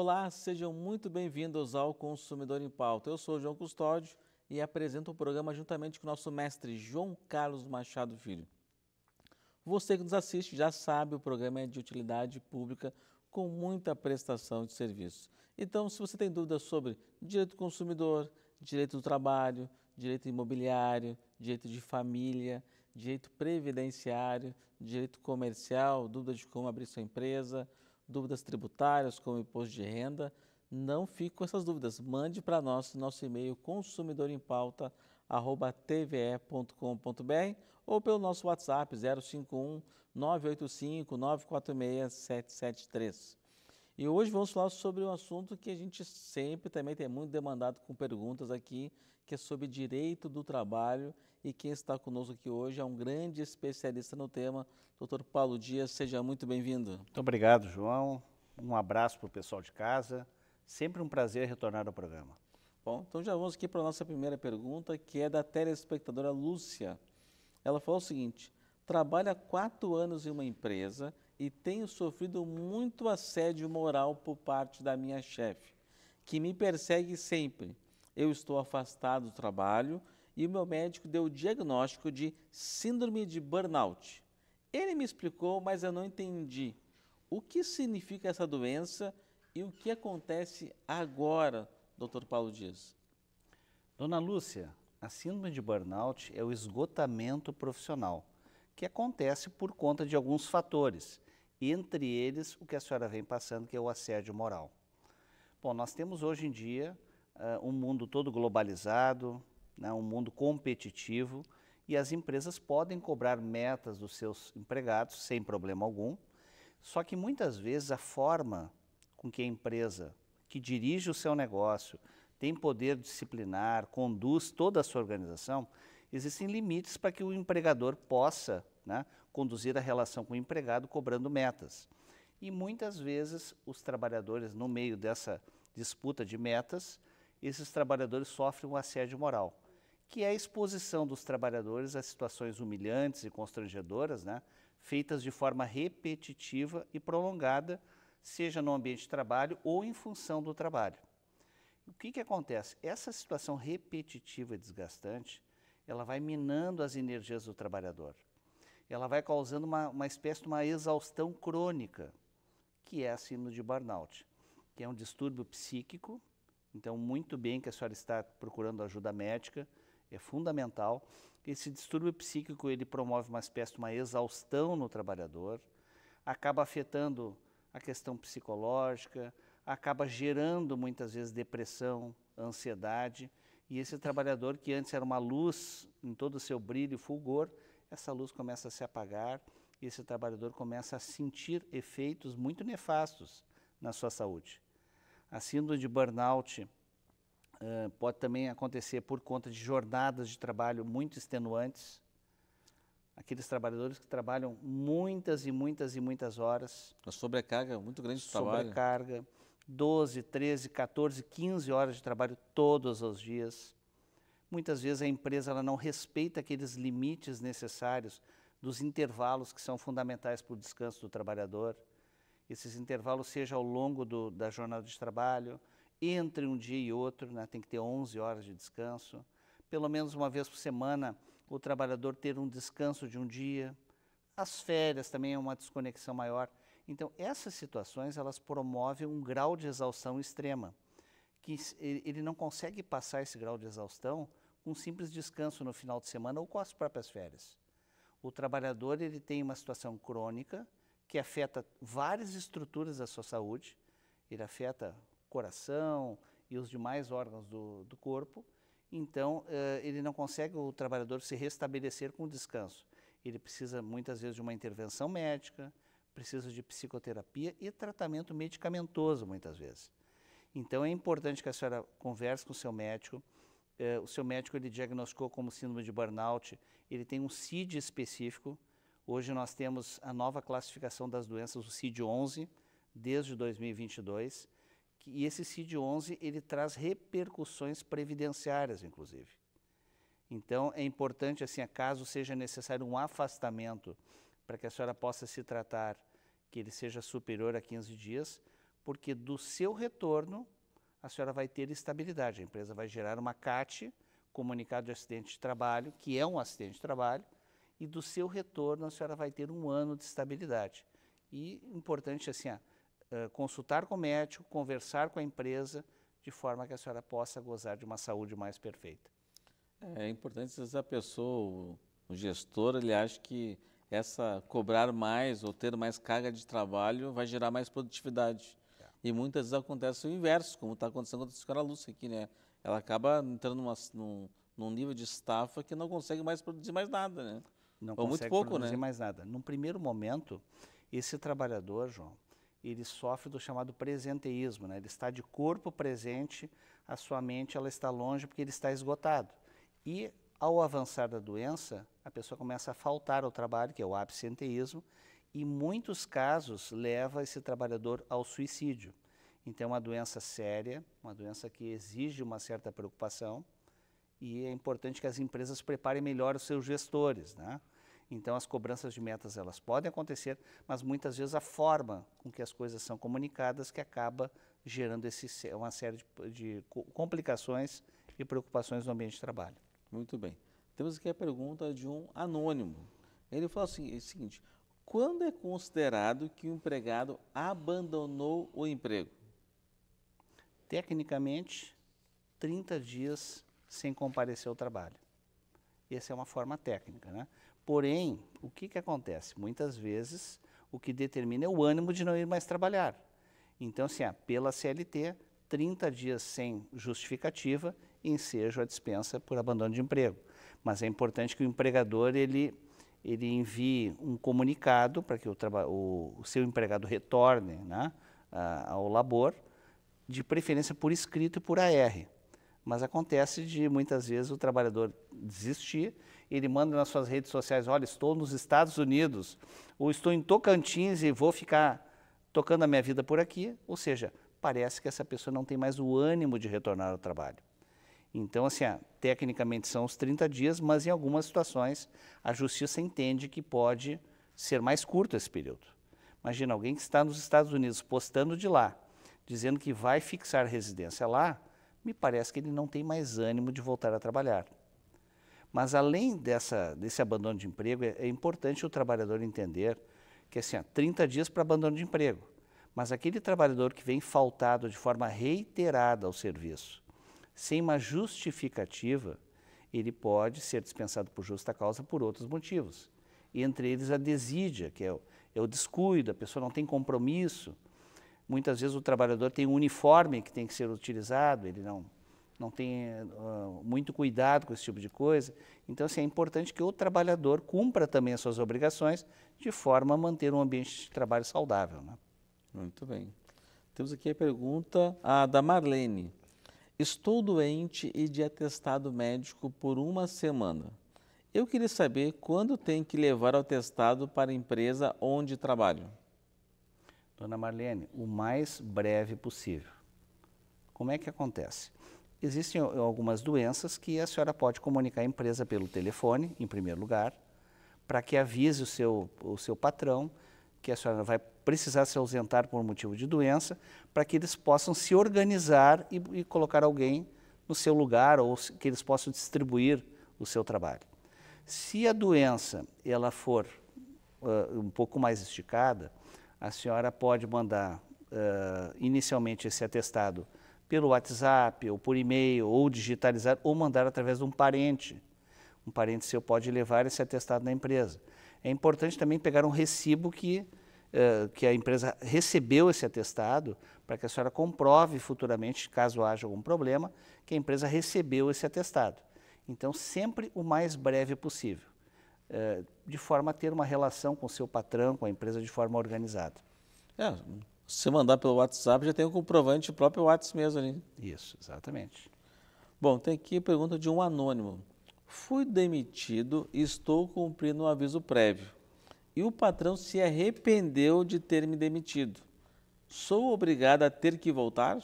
Olá, sejam muito bem-vindos ao Consumidor em Pauta. Eu sou o João Custódio e apresento o programa juntamente com o nosso mestre João Carlos Machado Filho. Você que nos assiste já sabe, o programa é de utilidade pública com muita prestação de serviços. Então, se você tem dúvidas sobre direito do consumidor, direito do trabalho, direito imobiliário, direito de família, direito previdenciário, direito comercial, dúvidas de como abrir sua empresa, dúvidas tributárias, como imposto de renda, não fique com essas dúvidas. Mande para nós nosso e-mail consumidoremPauta@tve.com.br ou pelo nosso WhatsApp 051 985 946 773. E hoje vamos falar sobre um assunto que a gente sempre também tem muito demandado com perguntas aqui, que é sobre direito do trabalho. E quem está conosco aqui hoje é um grande especialista no tema, doutor Paulo Dias. Seja muito bem-vindo. Muito obrigado, João. Um abraço para o pessoal de casa. Sempre um prazer retornar ao programa. Bom, então já vamos aqui para a nossa primeira pergunta, que é da telespectadora Lúcia. Ela falou o seguinte: trabalha quatro anos em uma empresa e tenho sofrido muito assédio moral por parte da minha chefe, que me persegue sempre. Eu estou afastado do trabalho e o meu médico deu o diagnóstico de síndrome de burnout. Ele me explicou, mas eu não entendi o que significa essa doença e o que acontece agora, Dr. Paulo Dias. Dona Lúcia, a síndrome de burnout é o esgotamento profissional, que acontece por conta de alguns fatores entre eles o que a senhora vem passando, que é o assédio moral. Bom, nós temos hoje em dia uh, um mundo todo globalizado, né, um mundo competitivo, e as empresas podem cobrar metas dos seus empregados sem problema algum, só que muitas vezes a forma com que a empresa que dirige o seu negócio tem poder disciplinar, conduz toda a sua organização, existem limites para que o empregador possa né, conduzir a relação com o empregado cobrando metas. E muitas vezes os trabalhadores, no meio dessa disputa de metas, esses trabalhadores sofrem um assédio moral, que é a exposição dos trabalhadores a situações humilhantes e constrangedoras, né, feitas de forma repetitiva e prolongada, seja no ambiente de trabalho ou em função do trabalho. O que, que acontece? Essa situação repetitiva e desgastante, ela vai minando as energias do trabalhador ela vai causando uma, uma espécie de uma exaustão crônica, que é a síndrome de burnout, que é um distúrbio psíquico. Então, muito bem que a senhora está procurando ajuda médica, é fundamental. Esse distúrbio psíquico ele promove uma espécie de uma exaustão no trabalhador, acaba afetando a questão psicológica, acaba gerando muitas vezes depressão, ansiedade. E esse trabalhador que antes era uma luz em todo o seu brilho e fulgor, essa luz começa a se apagar e esse trabalhador começa a sentir efeitos muito nefastos na sua saúde. A síndrome de burnout uh, pode também acontecer por conta de jornadas de trabalho muito extenuantes. Aqueles trabalhadores que trabalham muitas e muitas e muitas horas. Uma sobrecarga muito grande de trabalho. Sobrecarga. 12, 13, 14, 15 horas de trabalho todos os dias. Muitas vezes a empresa ela não respeita aqueles limites necessários dos intervalos que são fundamentais para o descanso do trabalhador. Esses intervalos seja ao longo do, da jornada de trabalho, entre um dia e outro, né, tem que ter 11 horas de descanso. Pelo menos uma vez por semana, o trabalhador ter um descanso de um dia. As férias também é uma desconexão maior. Então, essas situações, elas promovem um grau de exaustão extrema, que ele não consegue passar esse grau de exaustão um simples descanso no final de semana ou com as próprias férias. O trabalhador ele tem uma situação crônica que afeta várias estruturas da sua saúde, ele afeta coração e os demais órgãos do, do corpo, então uh, ele não consegue, o trabalhador, se restabelecer com o descanso. Ele precisa muitas vezes de uma intervenção médica, precisa de psicoterapia e tratamento medicamentoso muitas vezes. Então é importante que a senhora converse com o seu médico, eh, o seu médico ele diagnosticou como síndrome de burnout, ele tem um CID específico. Hoje nós temos a nova classificação das doenças, o CID-11, desde 2022. Que, e esse CID-11 ele traz repercussões previdenciárias, inclusive. Então é importante, assim, caso seja necessário um afastamento para que a senhora possa se tratar, que ele seja superior a 15 dias, porque do seu retorno a senhora vai ter estabilidade. A empresa vai gerar uma CAT, comunicado de acidente de trabalho, que é um acidente de trabalho, e do seu retorno a senhora vai ter um ano de estabilidade. E importante assim, eh, consultar com o médico, conversar com a empresa, de forma que a senhora possa gozar de uma saúde mais perfeita. É importante se a pessoa, o gestor, ele acha que essa cobrar mais ou ter mais carga de trabalho vai gerar mais produtividade. E muitas vezes acontece o inverso, como está acontecendo com a senhora Lúcia aqui, né? Ela acaba entrando numa, num, num, nível de estafa que não consegue mais produzir mais nada, né? Não Ou consegue muito pouco, produzir né? mais nada. Num primeiro momento, esse trabalhador, João, ele sofre do chamado presenteísmo, né? Ele está de corpo presente, a sua mente ela está longe porque ele está esgotado. E ao avançar da doença, a pessoa começa a faltar ao trabalho, que é o absenteísmo, e muitos casos leva esse trabalhador ao suicídio. Então, é uma doença séria, uma doença que exige uma certa preocupação e é importante que as empresas preparem melhor os seus gestores, né? Então, as cobranças de metas elas podem acontecer, mas muitas vezes a forma com que as coisas são comunicadas que acaba gerando esse, uma série de, de complicações e preocupações no ambiente de trabalho. Muito bem. Temos aqui a pergunta de um anônimo. Ele fala assim, é o seguinte: quando é considerado que o empregado abandonou o emprego? Tecnicamente, 30 dias sem comparecer ao trabalho. Essa é uma forma técnica, né? Porém, o que, que acontece? Muitas vezes, o que determina é o ânimo de não ir mais trabalhar. Então, assim, ah, pela CLT, 30 dias sem justificativa, ensejo a dispensa por abandono de emprego. Mas é importante que o empregador ele ele envie um comunicado para que o, o, o, seu empregado retorne né, ao labor, de preferência por escrito e por AR. Mas acontece de muitas vezes o trabalhador desistir, ele manda nas suas redes sociais: olha, estou nos Estados Unidos, ou estou em Tocantins e vou ficar tocando a minha vida por aqui. Ou seja, parece que essa pessoa não tem mais o ânimo de retornar ao trabalho. Então, assim, ah, tecnicamente são os 30 dias, mas em algumas situações a justiça entende que pode ser mais curto esse período. Imagina alguém que está nos Estados Unidos postando de lá, dizendo que vai fixar residência lá, me parece que ele não tem mais ânimo de voltar a trabalhar. Mas além dessa, desse abandono de emprego, é, é importante o trabalhador entender que assim, há 30 dias para abandono de emprego. Mas aquele trabalhador que vem faltado de forma reiterada ao serviço, sem uma justificativa, ele pode ser dispensado por justa causa por outros motivos. Entre eles a desídia, que é o, é o descuido, a pessoa não tem compromisso. Muitas vezes o trabalhador tem um uniforme que tem que ser utilizado, ele não, não tem uh, muito cuidado com esse tipo de coisa. Então, assim, é importante que o trabalhador cumpra também as suas obrigações de forma a manter um ambiente de trabalho saudável. Né? Muito bem. Temos aqui a pergunta a ah, da Marlene. Estou doente e de atestado médico por uma semana. Eu queria saber quando tem que levar o atestado para a empresa onde trabalho. Dona Marlene, o mais breve possível. Como é que acontece? Existem algumas doenças que a senhora pode comunicar à empresa pelo telefone, em primeiro lugar, para que avise o seu, o seu patrão que a senhora vai precisar se ausentar por motivo de doença, para que eles possam se organizar e, e, colocar alguém no seu lugar ou que eles possam distribuir o seu trabalho. Se a doença ela for uh, um pouco mais esticada, a senhora pode mandar uh, inicialmente esse atestado pelo WhatsApp ou por e-mail ou digitalizar ou mandar através de um parente. Um parente seu pode levar esse atestado na empresa é importante também pegar um recibo que, uh, que a empresa recebeu esse atestado, para que a senhora comprove futuramente, caso haja algum problema, que a empresa recebeu esse atestado. Então, sempre o mais breve possível, uh, de forma a ter uma relação com o seu patrão, com a empresa, de forma organizada. É, se mandar pelo WhatsApp, já tem o um comprovante próprio WhatsApp mesmo ali. Isso, exatamente. Bom, tem aqui a pergunta de um anônimo. Fui demitido e estou cumprindo um aviso prévio. E o patrão se arrependeu de ter me demitido. Sou obrigado a ter que voltar?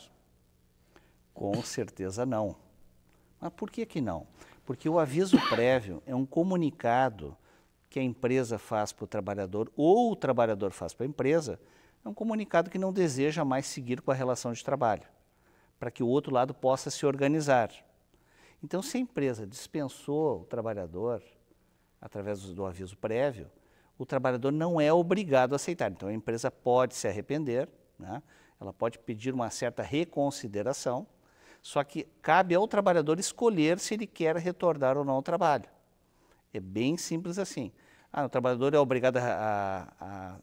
Com certeza não. Mas por que, que não? Porque o aviso prévio é um comunicado que a empresa faz para o trabalhador ou o trabalhador faz para a empresa, é um comunicado que não deseja mais seguir com a relação de trabalho, para que o outro lado possa se organizar. Então, se a empresa dispensou o trabalhador através do aviso prévio, o trabalhador não é obrigado a aceitar. Então, a empresa pode se arrepender, né? ela pode pedir uma certa reconsideração, só que cabe ao trabalhador escolher se ele quer retornar ou não ao trabalho. É bem simples assim. Ah, o trabalhador é obrigado a, a, a,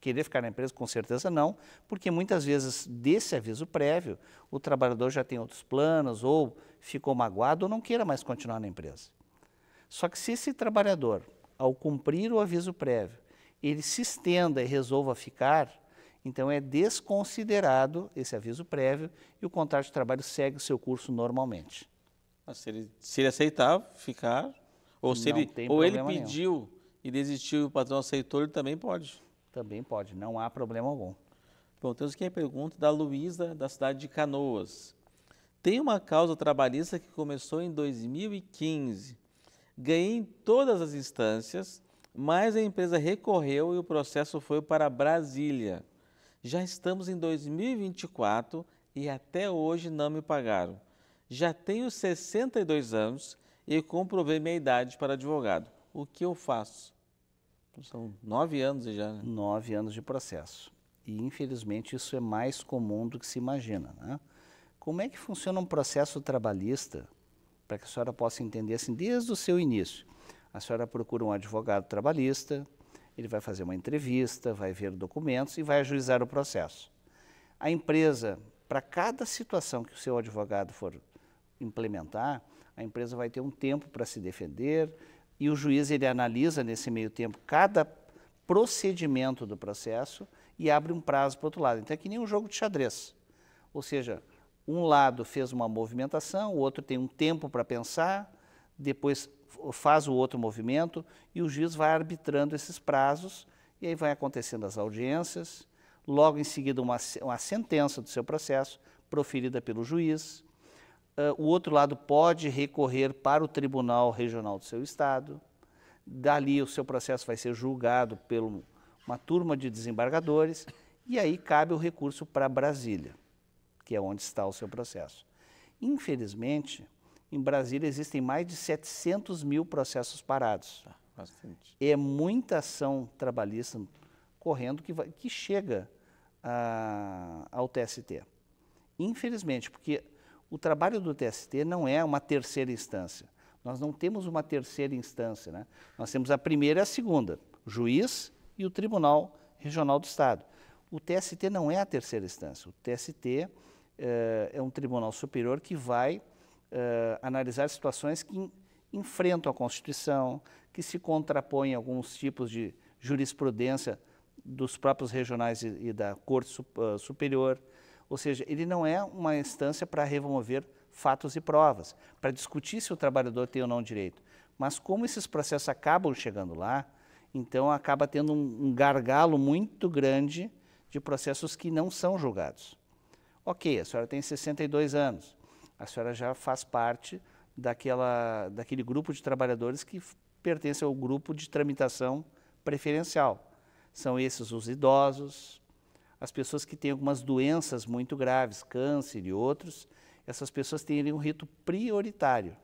querer ficar na empresa? Com certeza não, porque muitas vezes desse aviso prévio, o trabalhador já tem outros planos ou ficou magoado ou não queira mais continuar na empresa. Só que se esse trabalhador, ao cumprir o aviso prévio, ele se estenda e resolva ficar, então é desconsiderado esse aviso prévio e o contrato de trabalho segue o seu curso normalmente. Mas se ele, se ele aceitar ficar, ou, se ele, ou ele pediu nenhum. e desistiu e o patrão aceitou, ele também pode. Também pode, não há problema algum. Bom, temos aqui a pergunta da Luísa, da cidade de Canoas. Tem uma causa trabalhista que começou em 2015. Ganhei em todas as instâncias, mas a empresa recorreu e o processo foi para Brasília. Já estamos em 2024 e até hoje não me pagaram. Já tenho 62 anos e comprovei minha idade para advogado. O que eu faço? São nove anos já. Né? Nove anos de processo. E infelizmente isso é mais comum do que se imagina. Né? Como é que funciona um processo trabalhista para que a senhora possa entender assim desde o seu início? A senhora procura um advogado trabalhista, ele vai fazer uma entrevista, vai ver documentos e vai ajuizar o processo. A empresa, para cada situação que o seu advogado for implementar, a empresa vai ter um tempo para se defender e o juiz ele analisa nesse meio tempo cada procedimento do processo e abre um prazo para o outro lado. Então é que nem um jogo de xadrez. Ou seja, um lado fez uma movimentação, o outro tem um tempo para pensar, depois faz o outro movimento e o juiz vai arbitrando esses prazos e aí vai acontecendo as audiências, logo em seguida uma, uma sentença do seu processo proferida pelo juiz. Uh, o outro lado pode recorrer para o tribunal regional do seu estado. Dali o seu processo vai ser julgado por uma turma de desembargadores e aí cabe o recurso para Brasília que é onde está o seu processo. Infelizmente, em Brasília existem mais de 700 mil processos parados. Tá, bastante. É muita ação trabalhista correndo que, vai, que chega a, ah, ao TST. Infelizmente, porque o trabalho do TST não é uma terceira instância. Nós não temos uma terceira instância. Né? Nós temos a primeira e a segunda, o juiz e o Tribunal Regional do Estado. O TST não é a terceira instância. O TST eh, é, um tribunal superior que vai eh, analisar situações que enfrentam a Constituição, que se contrapõem a alguns tipos de jurisprudência dos próprios regionais e, e da Corte su, uh, eh, Superior. Ou seja, ele não é uma instância para remover fatos e provas, para discutir se o trabalhador tem ou não direito. Mas como esses processos acabam chegando lá, então acaba tendo um, um gargalo muito grande de processos que não são julgados. Ok, a senhora tem 62 anos, a senhora já faz parte daquela, daquele grupo de trabalhadores que pertence ao grupo de tramitação preferencial. São esses os idosos, as pessoas que têm algumas doenças muito graves, câncer e outros, essas pessoas têm um rito prioritário,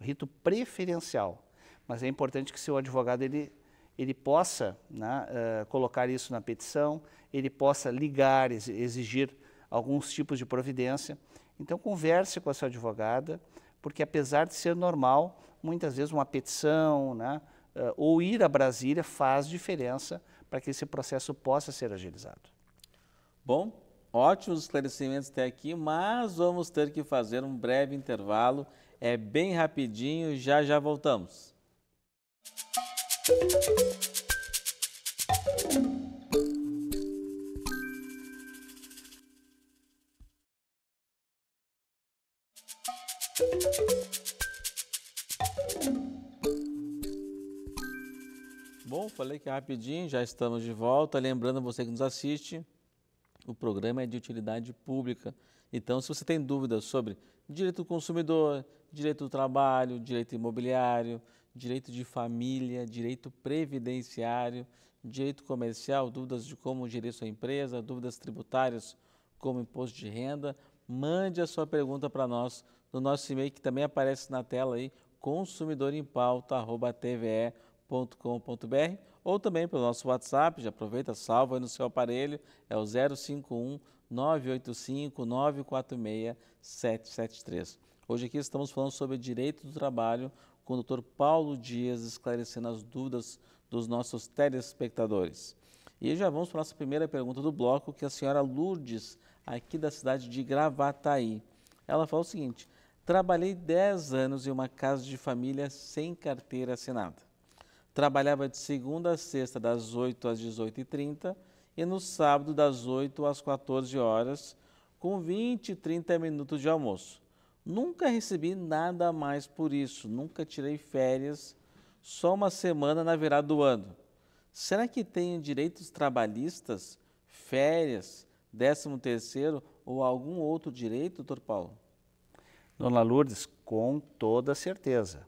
um rito preferencial. Mas é importante que seu advogado ele, ele possa né, uh, colocar isso na petição, ele possa ligar, exigir alguns tipos de providência. Então, converse com a sua advogada, porque apesar de ser normal, muitas vezes uma petição né, eh, ou ir a Brasília faz diferença para que esse processo possa ser agilizado. Bom, ótimos esclarecimentos até aqui, mas vamos ter que fazer um breve intervalo. É bem rapidinho, já já voltamos. Música falei que é rapidinho, já estamos de volta. Lembrando você que nos assiste, o programa é de utilidade pública. Então, se você tem dúvidas sobre direito do consumidor, direito do trabalho, direito imobiliário, direito de família, direito previdenciário, direito comercial, dúvidas de como gerir sua empresa, dúvidas tributárias como imposto de renda, mande a sua pergunta para nós no nosso e-mail que também aparece na tela aí, consumidorempauta.tve.com com.br ou também pelo nosso WhatsApp, já aproveita, salva aí no seu aparelho, é o 051 985 946 773. Hoje aqui estamos falando sobre direito do trabalho com o Dr. Paulo Dias esclarecendo as dúvidas dos nossos telespectadores. E já vamos para a nossa primeira pergunta do bloco, que é a senhora Lourdes, aqui da cidade de Gravataí. Ela fala o seguinte: Trabalhei 10 anos em uma casa de família sem carteira assinada Trabalhava de segunda a sexta, das 8 às 18h30, e no sábado, das 8 às 14 horas, com 20, e 30 minutos de almoço. Nunca recebi nada mais por isso, nunca tirei férias, só uma semana na virada do ano. Será que tenho direitos trabalhistas, férias, 13 terceiro ou algum outro direito, doutor Paulo? Dona Lourdes, com toda certeza.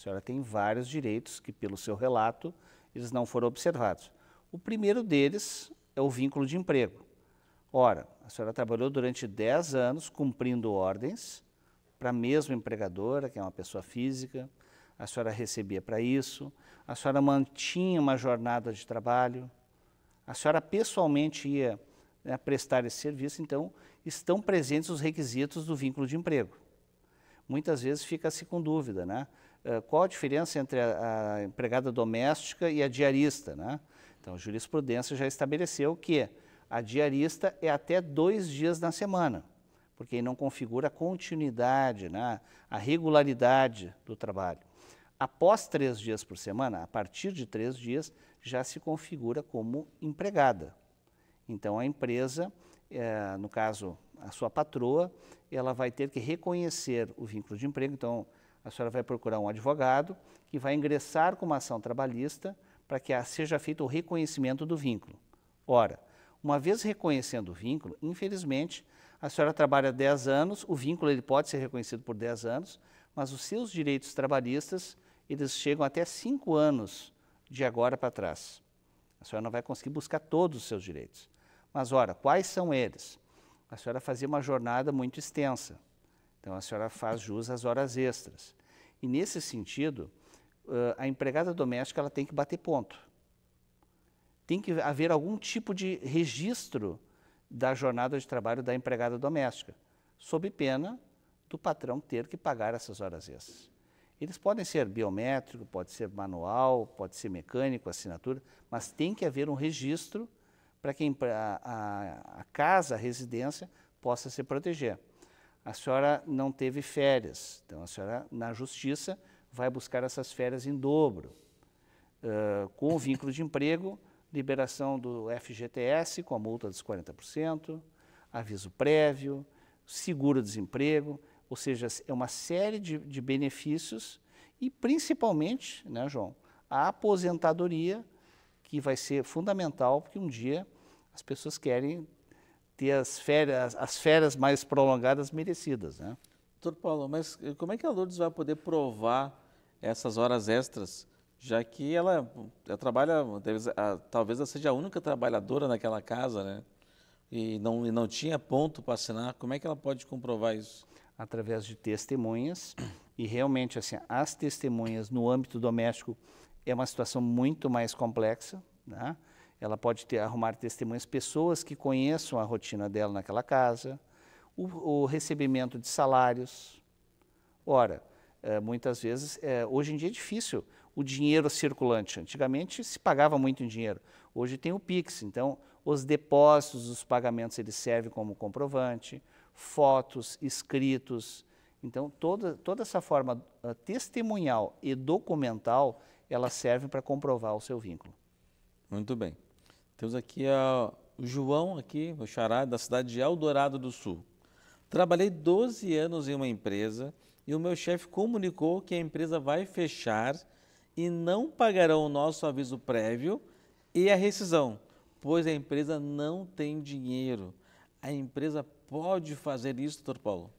A senhora tem vários direitos que, pelo seu relato, eles não foram observados. O primeiro deles é o vínculo de emprego. Ora, a senhora trabalhou durante 10 anos cumprindo ordens para a mesma empregadora, que é uma pessoa física, a senhora recebia para isso, a senhora mantinha uma jornada de trabalho, a senhora pessoalmente ia né, prestar esse serviço, então estão presentes os requisitos do vínculo de emprego. Muitas vezes fica-se com dúvida, né? Eh, qual a diferença entre a, a, empregada doméstica e a diarista, né? Então, a jurisprudência já estabeleceu que a diarista é até dois dias na semana, porque aí não configura a continuidade, né? a regularidade do trabalho. Após três dias por semana, a partir de três dias, já se configura como empregada. Então, a empresa, é, no caso, a sua patroa, ela vai ter que reconhecer o vínculo de emprego. Então, a senhora vai procurar um advogado que vai ingressar com uma ação trabalhista para que seja feito o reconhecimento do vínculo. Ora, uma vez reconhecendo o vínculo, infelizmente, a senhora trabalha 10 anos, o vínculo ele pode ser reconhecido por 10 anos, mas os seus direitos trabalhistas, eles chegam até 5 anos de agora para trás. A senhora não vai conseguir buscar todos os seus direitos. Mas, ora, quais são eles? A senhora fazia uma jornada muito extensa. Então a senhora faz jus às horas extras. E nesse sentido, a empregada doméstica ela tem que bater ponto. Tem que haver algum tipo de registro da jornada de trabalho da empregada doméstica, sob pena do patrão ter que pagar essas horas extras. Eles podem ser biométrico, pode ser manual, pode ser mecânico, assinatura, mas tem que haver um registro para que a, a, a casa, a residência, possa se proteger a senhora não teve férias, então a senhora, na justiça, vai buscar essas férias em dobro. Uh, com o vínculo de emprego, liberação do FGTS com a multa dos 40%, aviso prévio, seguro-desemprego, ou seja, é uma série de, de benefícios e principalmente, né, João, a aposentadoria, que vai ser fundamental, porque um dia as pessoas querem ter as férias, as férias mais prolongadas merecidas. Né? Doutor Paulo, mas eh, como é que a Lourdes vai poder provar essas horas extras, já que ela, ela eh, trabalha, talvez ela seja a única trabalhadora naquela casa, né? E não, e não tinha ponto para assinar, como é que ela pode comprovar isso? Através de testemunhas, e realmente, assim, as testemunhas no âmbito doméstico é uma situação muito mais complexa, né? ela pode ter, arrumar testemunhas, pessoas que conheçam a rotina dela naquela casa, o, o recebimento de salários. Ora, é, muitas vezes, é, hoje em dia é difícil o dinheiro circulante. Antigamente se pagava muito em dinheiro, hoje tem o Pix, então os depósitos, os pagamentos, eles servem como comprovante, fotos, escritos. Então, toda, toda essa forma uh, testemunhal e documental, ela serve para comprovar o seu vínculo. Muito bem. Temos aqui a, o João, aqui, meu xará, da cidade de Eldorado do Sul. Trabalhei 12 anos em uma empresa e o meu chefe comunicou que a empresa vai fechar e não pagarão o nosso aviso prévio e a rescisão, pois a empresa não tem dinheiro. A empresa pode fazer isso, doutor Paulo?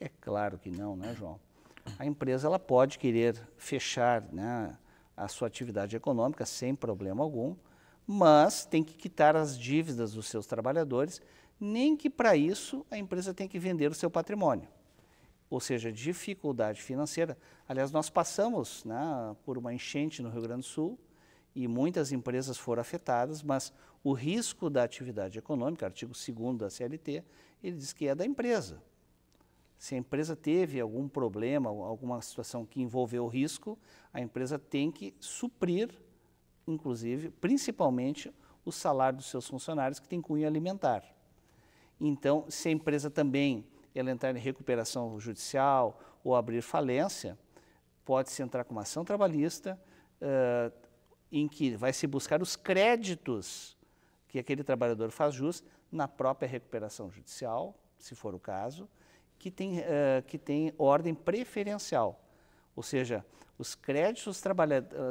É claro que não, né, João? A empresa ela pode querer fechar né, a sua atividade econômica sem problema algum, mas tem que quitar as dívidas dos seus trabalhadores, nem que para isso a empresa tenha que vender o seu patrimônio. Ou seja, dificuldade financeira. Aliás, nós passamos né, por uma enchente no Rio Grande do Sul e muitas empresas foram afetadas, mas o risco da atividade econômica, artigo 2 da CLT, ele diz que é da empresa. Se a empresa teve algum problema, alguma situação que envolveu risco, a empresa tem que suprir inclusive, principalmente o salário dos seus funcionários que tem cunho alimentar. Então, se a empresa também ela entrar em recuperação judicial ou abrir falência, pode-se entrar com uma ação trabalhista uh, em que vai se buscar os créditos que aquele trabalhador faz jus na própria recuperação judicial, se for o caso, que tem, uh, que tem ordem preferencial. Ou seja, os créditos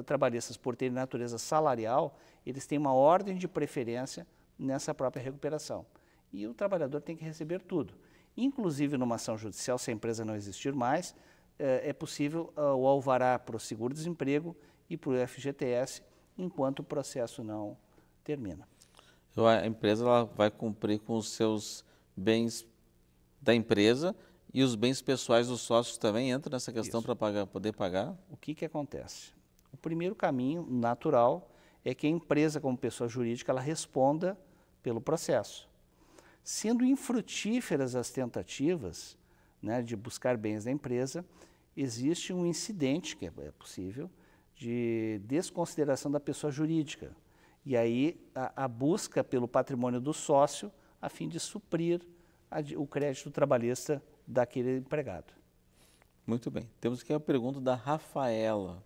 trabalhistas, por terem natureza salarial, eles têm uma ordem de preferência nessa própria recuperação. E o trabalhador tem que receber tudo. Inclusive, numa ação judicial, se a empresa não existir mais, é, possível o alvará para o seguro-desemprego e para o FGTS, enquanto o processo não termina. a empresa vai cumprir com os seus bens da empresa, e os bens pessoais dos sócios também entram nessa questão para poder pagar? O que, que acontece? O primeiro caminho natural é que a empresa, como pessoa jurídica, ela responda pelo processo. Sendo infrutíferas as tentativas né, de buscar bens da empresa, existe um incidente, que é, é possível, de desconsideração da pessoa jurídica. E aí a, a busca pelo patrimônio do sócio a fim de suprir a, o crédito trabalhista daquele empregado. Muito bem. Temos aqui a pergunta da Rafaela.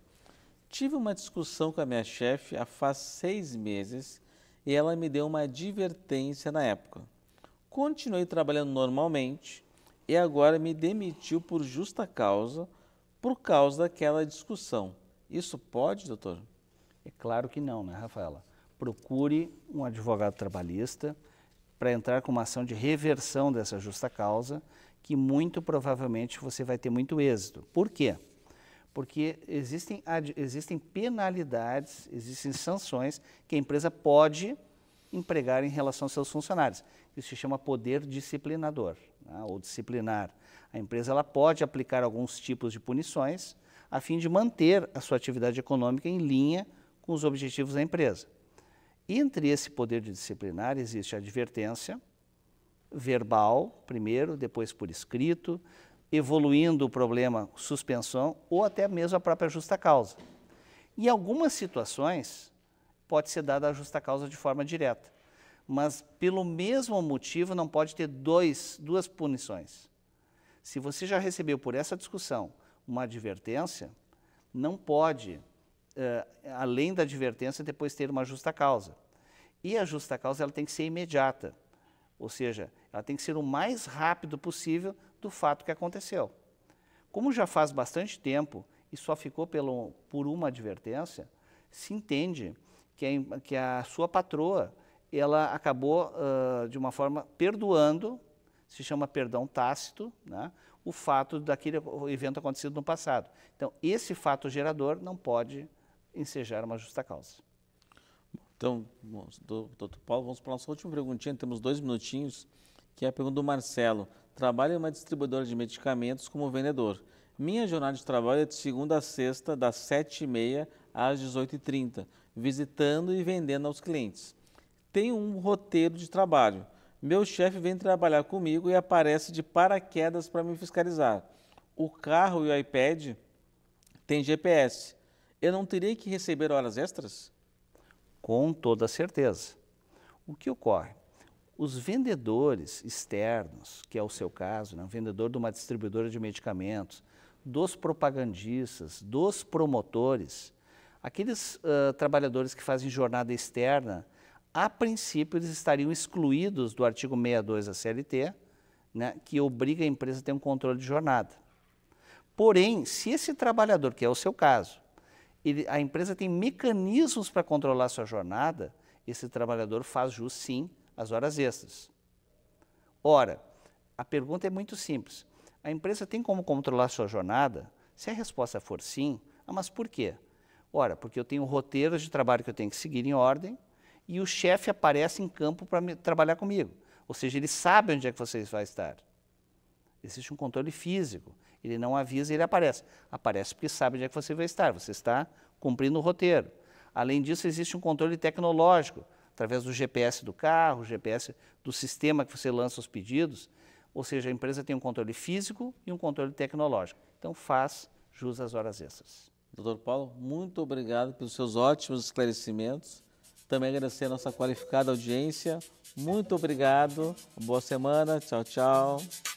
Tive uma discussão com a minha chefe há faz seis meses e ela me deu uma advertência na época. Continuei trabalhando normalmente e agora me demitiu por justa causa, por causa daquela discussão. Isso pode, doutor? É claro que não, né, Rafaela? Procure um advogado trabalhista para entrar com uma ação de reversão dessa justa causa que muito provavelmente você vai ter muito êxito. Por quê? Porque existem, existem penalidades, existem sanções que a empresa pode empregar em relação aos seus funcionários. Isso se chama poder disciplinador né, ou disciplinar. A empresa ela pode aplicar alguns tipos de punições a fim de manter a sua atividade econômica em linha com os objetivos da empresa. Entre esse poder de disciplinar existe a advertência, verbal, primeiro, depois por escrito, evoluindo o problema suspensão ou até mesmo a própria justa causa. Em algumas situações, pode ser dada a justa causa de forma direta, mas pelo mesmo motivo não pode ter dois, duas punições. Se você já recebeu por essa discussão uma advertência, não pode, uh, além da advertência, depois ter uma justa causa. E a justa causa ela tem que ser imediata. Ou seja, ela tem que ser o mais rápido possível do fato que aconteceu. Como já faz bastante tempo e só ficou pelo, por uma advertência, se entende que a, que a sua patroa ela acabou uh, de uma forma perdoando, se chama perdão tácito, né, o fato daquele evento acontecido no passado. Então, esse fato gerador não pode ensejar uma justa causa. Então, doutor Paulo, vamos para a nossa última perguntinha, temos dois minutinhos, que é a pergunta do Marcelo. Trabalho em uma distribuidora de medicamentos como vendedor. Minha jornada de trabalho é de segunda a sexta, das 7h30 às 18h30, visitando e vendendo aos clientes. Tenho um roteiro de trabalho. Meu chefe vem trabalhar comigo e aparece de paraquedas para me fiscalizar. O carro e o iPad têm GPS. Eu não teria que receber horas extras? com toda certeza. O que ocorre? Os vendedores externos, que é o seu caso, né? vendedor de uma distribuidora de medicamentos, dos propagandistas, dos promotores, aqueles uh, trabalhadores que fazem jornada externa, a princípio eles estariam excluídos do artigo 62 da CLT, né, que obriga a empresa a ter um controle de jornada. Porém, se esse trabalhador, que é o seu caso, ele, a empresa tem mecanismos para controlar sua jornada, esse trabalhador faz jus, sim, às horas extras. Ora, a pergunta é muito simples. A empresa tem como controlar sua jornada? Se a resposta for sim, ah, mas por quê? Ora, porque eu tenho roteiros de trabalho que eu tenho que seguir em ordem e o chefe aparece em campo para trabalhar comigo. Ou seja, ele sabe onde é que vocês vai estar. Existe um controle físico, ele não avisa, ele aparece. Aparece porque sabe onde é que você vai estar, você está cumprindo o roteiro. Além disso, existe um controle tecnológico, através do GPS do carro, GPS do sistema que você lança os pedidos. Ou seja, a empresa tem um controle físico e um controle tecnológico. Então faz jus às horas extras. Doutor Paulo, muito obrigado pelos seus ótimos esclarecimentos. Também agradecer a nossa qualificada audiência. Muito obrigado. Boa semana. Tchau, tchau.